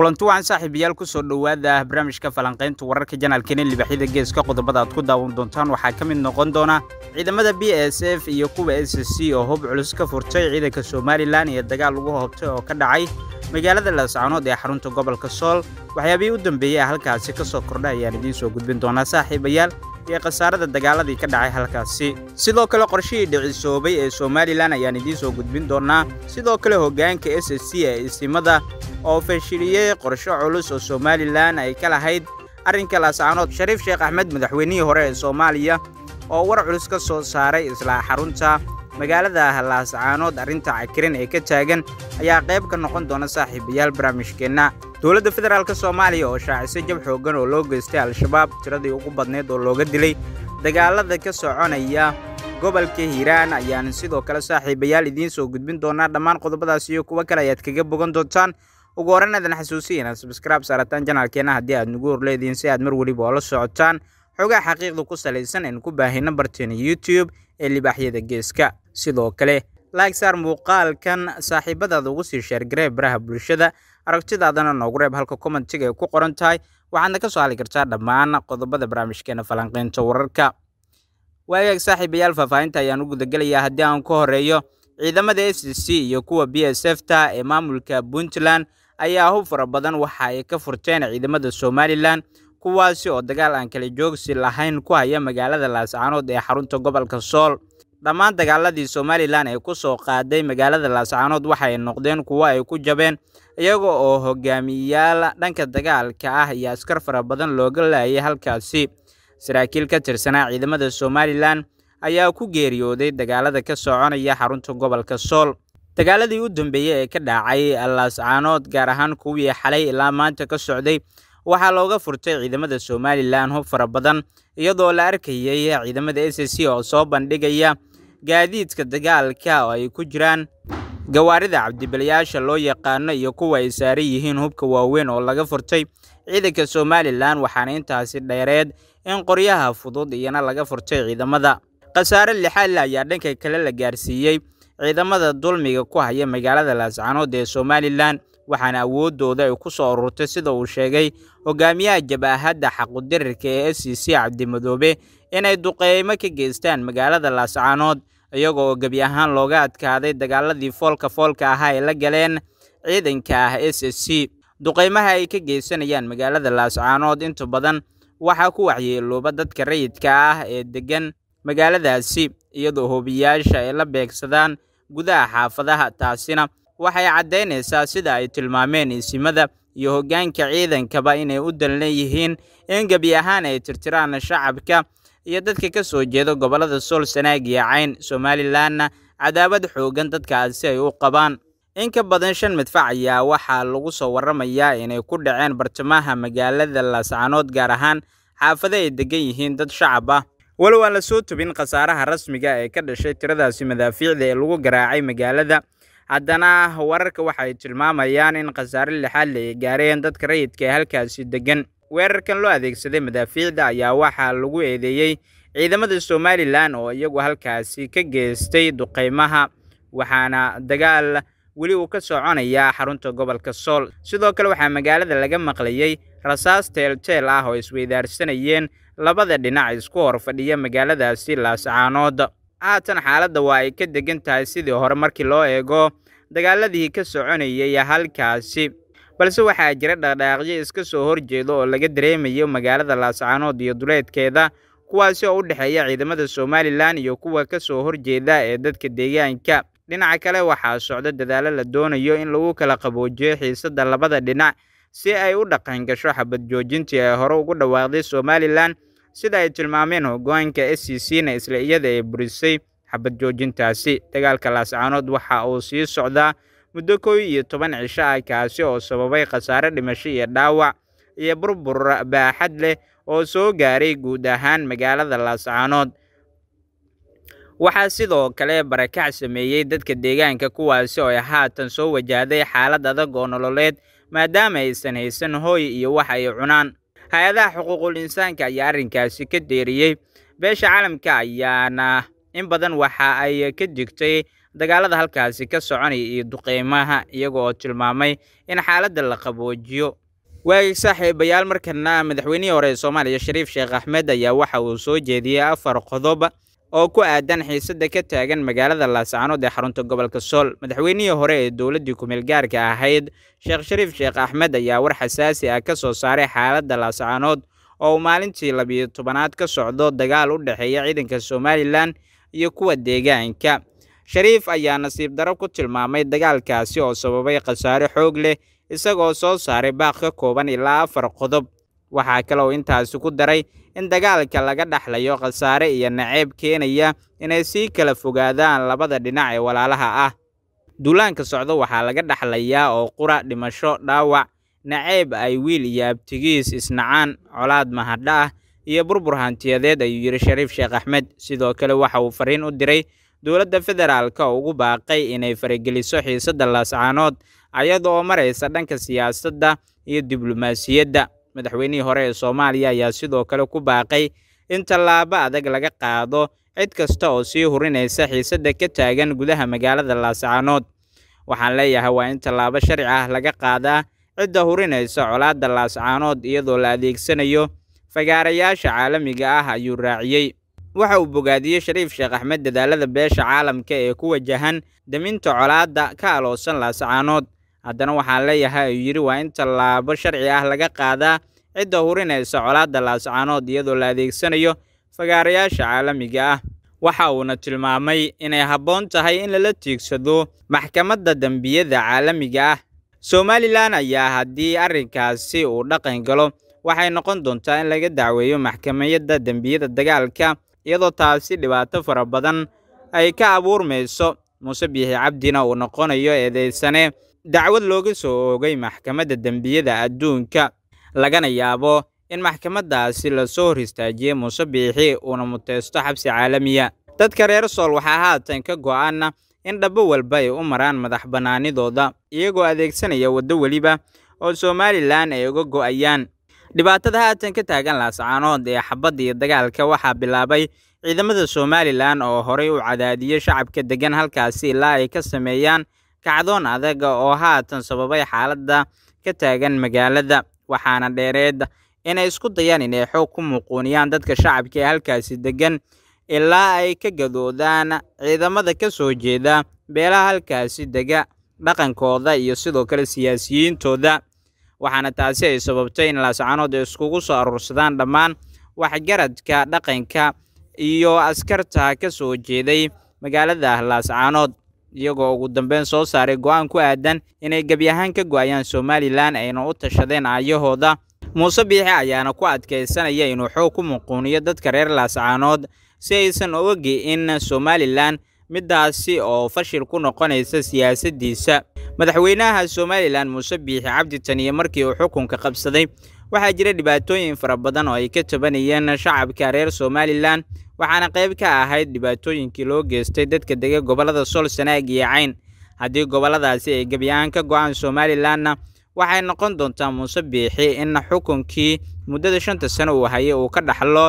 kulanti wacan saaxiibayaal ku soo dhowaada barnaamijka falanqaynta wararka janaalkeenin libaxyada geeska qodobada aad ku daawan doontaan waxaa ka mid noqon doonaa ciidamada b s f iyo kuwa s c oo hub culus ka furtay ciidanka somalilan iyo dagaal lagu hoobtay oo ka dhacay magaalada laascanood ee xarunta gobolka sool waxyaabihii u dambeeyey halkaasi ka soo kordha ayaan idiin soo gudbin doonaa saaxiibayaal ee khasaarada dagaaladii ka dhacay halkaasi sidoo kale qorshihii dhicisoobay ee somalilan ayaan idiin soo gudbin doonaa sidoo kale hoggaanka s s c ee isimada oo fashiliyey qorsho culus oo somalilan ay ka lahayd arrinka laascaanood shariif sheekh axmed madaxweynihii hore ee soomaaliya oo war culus ka soo saaray islaa xarunta magaalada halaascaanood arrinta cakirin ee ka taagan ayaa qayb ka noqon doona saaxiibayaal barnaamijkeenna dowladda federaalk soomaaliya oo shaacisay jab xooggan oo loo geystay al-shabaab tiradii ugu badnayd oo looga dilay dagaalada ka soconaya gobolka hiiraan ayaan sidoo kale saaxiibayaal idiin soo gudbin doonaa dhammaan qodobadaas iyo kuwo kale ayaad kaga bogan doontaan ugu horreyn aadan xasuusiya inaad subskribe saarataan janaalkeenna haddii aad nagu horleedihiin si aad mar weliba oo socotaan xoogaa xaqiiqda ku salaysan aan ku baahino barteena youtube ee libaaxyada geeska sidoo kale laag saar muuqaalkan saaxiibadaad ugu sii sheergaree baraha bulshada aragtidaadana noogu reeb halka kommentiga ay ku qoran tahay waxaadna ka soo hali kartaa dhammaan qodobada barnaamijkeena falanqaynta wararka waagaag saaxiibayaal faahfaahinta ayaan u gudagelayaa haddii aan ka horeeyo ciidamada s c iyo kuwa b s f ta ee maamulka puntland ayaa hub fara badan waxa ay ka furteen ciidamada somalilan kuwaasi oo dagaal aan kala joogsi lahayn ku haya magaalada laascaanood ee xarunta gobolka sool dhammaan dagaaladii somalilan ee ku soo qaaday magaalada laascaanood waxay noqdeen kuwo ay ku jabeen iyaga oo hogaamiyaal dhanka dagaalka ah iyo askar fara badan looga laayay halkaasi saraakiil ka tirsanaa ciidamada somalilan ayaa ku geeriyooday dagaalada ka soconaya xarunta gobolka sool dagaaladii u dambeeyey ee ka dhacay laascaanood gaar ahaan kuwii xalay ilaa maanta ka socday waxaa looga furtay ciidamada somalilan hub fara badan iyadoo la arkayay ciidamada s c oo soo bandhigaya gaadiidka dagaalka oo ay ku jiraan gawaarida cabdibilayaasha loo yaqaano iyo kuwa ay saaran yihiin hubka waaweyn oo laga furtay ciidanka somalilan waxaana intaasi dheereed in qoryaha fudud iyana laga furtay ciidamada khasaare lixaadle ayaa dhanka kale la gaarsiiyey ciidamada dulmiga ku haya magaalada laascanood ee somalilan waxaana awooddooda ay ku soo ururtay sida uu sheegay hogaamiyaha jabaahadda xaqudirirka ee s e c cabdimadoobe inay duqeymo ka geystaan magaalada laascaanood iyagoo oo gebi ahaan looga adkaaday dagaaladii foolka foolka ahaa ay la galeen ciidanka ah s s e c duqeymaha ay ka geysanayaan magaalada laascaanood inta badan waxaa ku waxyeelooba dadka rayidka ah ee deggan magaaladaasi iyadoo hoobiyaasha ay la beegsadaan gudaha xaafadaha taasina waxay caddaynaysaa sida ay tilmaameen isimada iyo hoggaanka ciidankaba inay u dan yihiin in gebi ahaan ay tirtiraan shacabka iyo dadka ka soo jeeda gobollada sool sanaag iyo cayn somalilanna cadaawad xooggan dadkaasi ay u qabaan in ka badan shan midfac ayaa waxaa lagu soo warramayaa inay ku dhaceen bartamaha magaalada laascanood gaar ahaan xaafado ay deggan yihiin dad shacab ah walow aan la soo tubin khasaaraha rasmiga ah ee ka dhashay tiradaasi madaafiicda ee lagu garaacay magaalada Haddana wararka waxay tilmaamayaan in khasaare lixaad ay gaareen dadka rayidka ee halkaasi deggan Weerarkan loo adeegsaday madaafiicda ayaa waxaa lagu eedeeyey ciidamada Somalilan oo iyagu halkaasi ka geystay duqeymaha, waxaana dagaal weli uu ka soconayaa xarunta gobolka Sool. Sidoo kale waxaa magaalada laga maqlayey rasaas teelteel ah oo isweydaarsanayeen labada dhinac isku hor fadhiya magaaladaasi laascaanood haatan xaaladda waa ay ka degan tahay sidii hore markii loo eego dagaaladii ka soconayay halkaasi balse waxaa jira dhaqdhaaqyo iska soo hor jeeda oo laga dareemayo magaalada laascaanood iyo duleedkeeda kuwaasi oo u dhexeeya ciidamada somalilan iyo kuwa ka soo hor jeeda ee dadka deegaanka dhinaca kale waxaa socda dadaalo la doonayo in lagu kala qaboojiyo xiisadda labada dhinac si ay u dhaqan gasho xabad joojintii ay hore ugu dhawaaqday somalilan sida ay tilmaameen hogaanka s e c na isla iyada ay burisay xabad joojintaasi dagaalka laascaanood waxa uu sii socdaa muddo kow iyo toban cisho ah kaasi oo sababay khasaare dhimasho iyo dhaawac iyo burbur baaxad leh oo soo gaaray guud ahaan magaalada laascaanood waxaa sidoo kale barakac sameeyey dadka deegaanka kuwaasi oo haatan soo wajahday xaalad adag oo nololeed maadaama aysan haysan hooy iyo wax ay cunaan hay-adaha xuquuqul insaanka ayaa arrinkaasi ka deeriyey beesha caalamka ayaana in badan waxa ay ka digtay dagaalada halkaasi ka soconaya iyo duqeymaha iyaga oo tilmaamay in xaaladda la qaboojiyo waagig saaxiibayaal markana madaxweynihii hore ee soomaaliya shariif sheekh axmed ayaa waxa uu soo jeediyey afar qodob oo ku aadan xiisadda ka taagan magaalada laascaanood ee xarunta gobolka sool madaxweynihii hore ee dowladdii ku-meelgaarka ahayd sheekh shariif sheekh axmed ayaa war xasaasi ah ka soo saaray xaaladda laascaanood oo uu maalintii labiyo tobanaad ka socdo dagaal u dhexeeya ciidanka somalilan iyo kuwa deegaanka shariif ayaa nasiib daro ku tilmaamay dagaalkaasi oo sababay khasaare xoog leh isagoo soo saaray baaq ka kooban ilaa afar qodob waxaa kale oo intaasi ku daray in dagaalka laga dhexlayo khasaare iyo naceeb keenaya inay sii kala fogaadaan labada dhinac ee walaalaha ah duulaanka socda waxaa laga dhexlayaa oo qura dhimasho dhaawac naceeb ay wiil iyo abtigiis isnacaan colaad mahadha ah iyo burbur hantiyadeed ayuu yidhi shariif sheekh axmed sidoo kale waxa uu fariin u diray dowladda federaalka oo ugu baaqay inay farageliso xiisadda laascaanood ayada oo maraysa dhanka siyaasadda iyo diblomaasiyadda madaxweynihii hore ee soomaaliya ayaa sidoo kale ku baaqay in tallaabo adag laga qaado cid kasta oo sii hurinaysa xiisadda ka taagan gudaha magaalada laascaanood waxaan leeyahay waa in tallaabo sharci ah laga qaadaa cidda hurinaysa colaadda laascaanood iyadoo la adeegsanayo fagaarayaasha caalamiga ah ayuu raaciyey waxa uu bogaadiyey shariif sheekh axmed dadaalada beesha caalamka ee ku wajahan deminta colaadda ka aloosan laascaanood haddana waxaan leeyahay ayuu yidhi waa in tallaabo sharci ah laga qaadaa cidda hurinaysa colaadda laascaanood iyadoo la adeegsanayo fagaarayaasha caalamiga ah waxa uuna tilmaamay inay habboon tahay in lala tiigsado maxkamadda dembiyada caalamiga ah somalilan ayaa haddii arrinkaasi uu dhaqan galo waxay noqon doontaa in laga dacweeyo maxkamayadda dembiyada dagaalka iyadoo taasi dhibaato fara badan ay ka abuurmayso muuse biixi cabdina uu noqonayo eedaysane dacwad looga soo oogay maxkamadda dembiyada adduunka lagana yaabo in maxkamaddaasi lasoo hor istaajiyey muuse biixi uuna muteysto xabsi caalamiya dadka reer sool waxaa haatan ka go'aana in dhabbo walba ay u maraan madax bannaanidooda iyagoo adeegsanaya waddo weliba oo somalilan ay uga go'ayaan dhibaatada haatan ka taagan laascaanood ee xabadda iyo dagaalka waxaa bilaabay ciidamada somalilan oo horay u cadaadiyey shacabka deggan halkaasi ilaa ay ka sameeyaan kacdoon adag oo haatan sababay xaaladda ka taagan magaalada waxaana dheereed inay isku dayaan inay xoog ku muquuniyaan dadka shacabka ee halkaasi degan ilaa ay ka gadoodaan ciidamada ka soo jeeda beelaha halkaasi dega dhaqankooda iyo sidoo kale siyaasiyiintooda waxaana taasi ay sababtay in laascanood ay iskugu soo aruursadaan dhammaan waxgaradka dhaqanka iyo askarta ka soo jeeday magaalada laascanood iyagoo ugu dambeyn soo saaray go'aan ku aadan inay gebi ahaan ka go somalilan ayna u tashadeen aayahooda muuse biixi ayaana ku adkaysanaya inuu xoog ku muquuniyo dadka reer laascaanood si aysan ogagi in somalilan middaasi oo fashil ku noqonaysa siyaasaddiisa madaxweynaha somalilan muuse biixi cabdi taniye markii uu xukunka qabsaday waxaa jira dhibaatooyin fara badan oo ay ka tabanayeen shacabka reer somalilan waxaana qayb ka ahayd dhibaatooyinkii loo geystay dadka dega gobollada sool sanaag iyo cayn haddii gobolladaasi ay gebiyahaan ka go'aan somalilanna waxay noqon doontaa muuse biixi in xukunkii muddada shanta sano uu hayay uu ka dhaxlo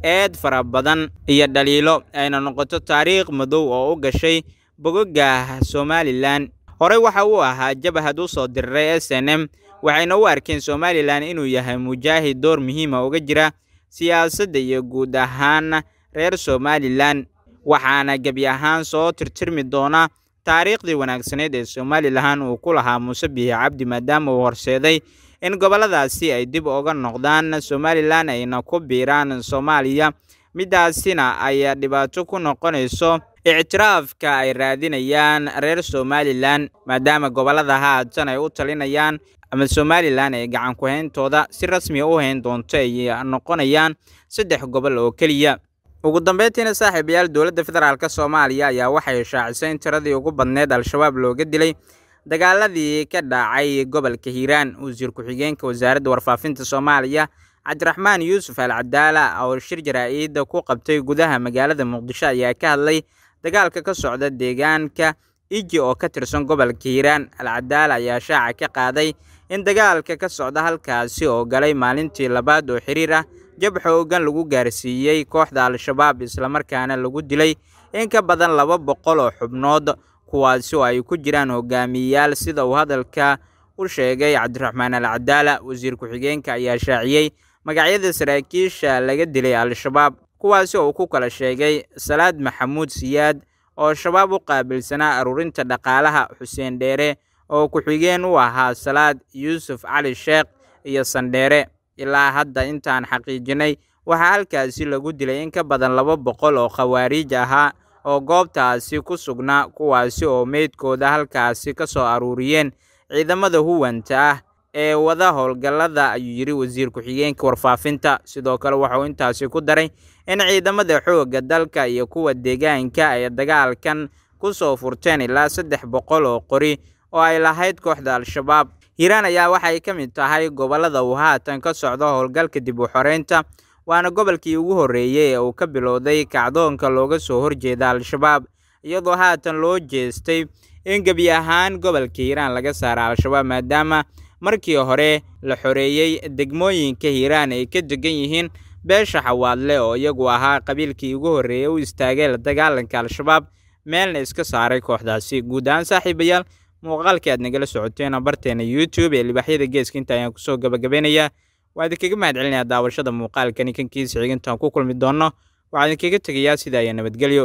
eed fara badan iyo dhaliilo ayna noqoto taariikh madow oo u gashay bogogaah somalilan horey waxa uu ahaa jabhad u soo diray s n m waxayna u arkeen somalilan inuu yahay mujaahid door muhiima ah uga jira siyaasadda iyo guud ahaan reer somalilan waxaana gebi ahaan soo tirtirmi doonaa taariikhdii wanaagsaneed ee somalilan uu ku lahaa muuse bihi cabdi maadaama uu horseeday in gobolladaasi ay dib uga noqdaan somalilan ayna ku biiraan soomaaliya middaasina ay dhibaato ku noqonayso ictiraafka ay raadinayaan reer somalilan maadaama gobollada haatan ay u talinayaan ama somalilan ay gacan ku hayntooda si rasmiga u hayn doonto ay noqonayaan saddex gobol oo keliya ugu dambeyntiina saaxiibayaal dowladda federaalk soomaaliya ayaa waxay shaacisay in tiradii ugu badneed al-shabaab looga dilay dagaaladii ka dhacay gobolka hiiraan wasiir ku-xigeenka wasaaradda warfaafinta soomaaliya cabdiraxmaan yuusuf alcadaala oo shir jaraa ku qabtay gudaha magaalada muqdisho ayaa ka hadlay dagaalka ka socda deegaanka iji oo ka tirsan gobolka hiiraan alcadaala ayaa shaaca ka qaaday in dagaalka ka socda halkaasi oo galay maalintii labaad oo xiriir ah jab xoogan lagu gaarsiiyey kooxda al-shabaab islamarkaana lagu dilay in ka badan laba boqol oo xubnood kuwaasi oo ay ku jiraan hogaamiyeyaal sida uu hadalka u sheegay cabdiraxmaan alcadaala wasiir ku-xigeenka ayaa shaaciyey magacyada saraakiisha laga dilay al-shabaab kuwaasi oo uu ku kala sheegay salaad maxamuud siyaad oo shabaab u qaabilsanaa aruurinta dhaqaalaha xuseen dheere oo ku-xigeen u ahaa salaad yuusuf cali sheekh iyo sandheere ilaa hadda intaan xaqiijinay waxaa halkaasi lagu dilay in ka badan laba boqol oo khawaariij ahaa oo goobtaasi ku sugnaa kuwaasi oo meydkooda halkaasi ka soo aruuriyeen ciidamada huwanta ah ee wada howlgallada ayuu yidhi wasiir ku-xigeenka warfaafinta sidoo kale wuxuu intaasi ku daray in ciidamada xoogga dalka iyo kuwa deegaanka ay dagaalkan ku soo furteen ilaa saddex boqol oo qori oo ay lahayd kooxda al-shabaab hiiraan ayaa waxay ka mid tahay gobollada uu haatan ka socdo howlgalka dib u xoreynta waana gobolkii ugu horreeyey ee uu ka bilowday kacdoonka looga soo horjeeda al-shabaab iyadoo haatan loo jeestay in gebi ahaan gobolka hiiraan laga saara al-shabaab maadaama markii hore la xoreeyey degmooyinka hiiraan ay ka degan yihiin beesha xawaadle oo iyagu ahaa qabiilkii ugu horreeyey u istaagay la dagaalanka al-shabaab meelna iska saaray kooxdaasi guud ahaan saaxiibayaal muuqaalkii aad nagala socoteen barteena youtube ee libaaxyada geeska inta ayaan kusoo gabagabeynayaa waa idinkaga mahadcelinayaa daawashada muuqaalkani kankiisa xigintaan ku kulmi doonno waxaa idinkaga tegayaa sida ayaa nabadgelyo